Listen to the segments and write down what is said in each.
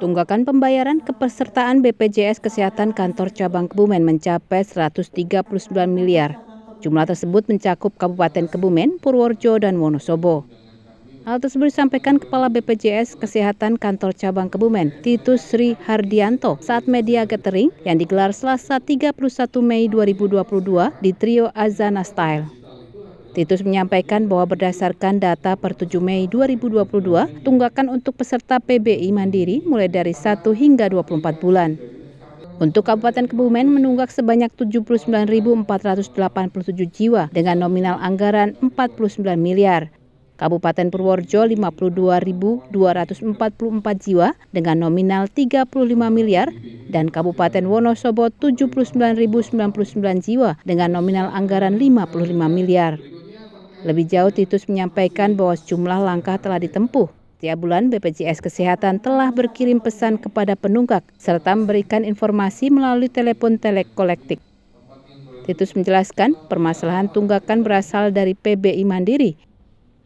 Tunggakan pembayaran kepesertaan BPJS Kesehatan Kantor Cabang Kebumen mencapai 139 miliar. Jumlah tersebut mencakup Kabupaten Kebumen, Purworejo, dan Wonosobo. Hal tersebut disampaikan Kepala BPJS Kesehatan Kantor Cabang Kebumen, Titus Sri Hardianto, saat media gathering yang digelar Selasa 31 Mei 2022 di Trio Azana Style. Titus menyampaikan bahwa berdasarkan data per 7 Mei 2022, tunggakan untuk peserta PBI Mandiri mulai dari 1 hingga 24 bulan. Untuk Kabupaten Kebumen menunggak sebanyak 79.487 jiwa dengan nominal anggaran 49 miliar. Kabupaten Purworejo 52.244 jiwa dengan nominal 35 miliar dan Kabupaten Wonosobo 79.099 jiwa dengan nominal anggaran 55 miliar. Lebih jauh, Titus menyampaikan bahwa sejumlah langkah telah ditempuh. Setiap bulan, BPJS Kesehatan telah berkirim pesan kepada penunggak serta memberikan informasi melalui telepon telekolektik. Titus menjelaskan, permasalahan tunggakan berasal dari PBI Mandiri,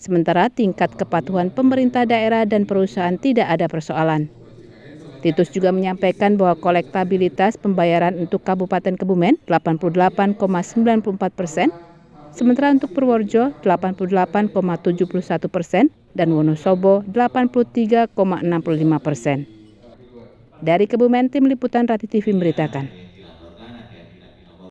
sementara tingkat kepatuhan pemerintah daerah dan perusahaan tidak ada persoalan. Titus juga menyampaikan bahwa kolektabilitas pembayaran untuk Kabupaten Kebumen 88,94 persen Sementara untuk Purworejo 88,71 persen dan Wonosobo 83,65 persen. Dari Kebumen, Tim Liputan Rati TV memberitakan.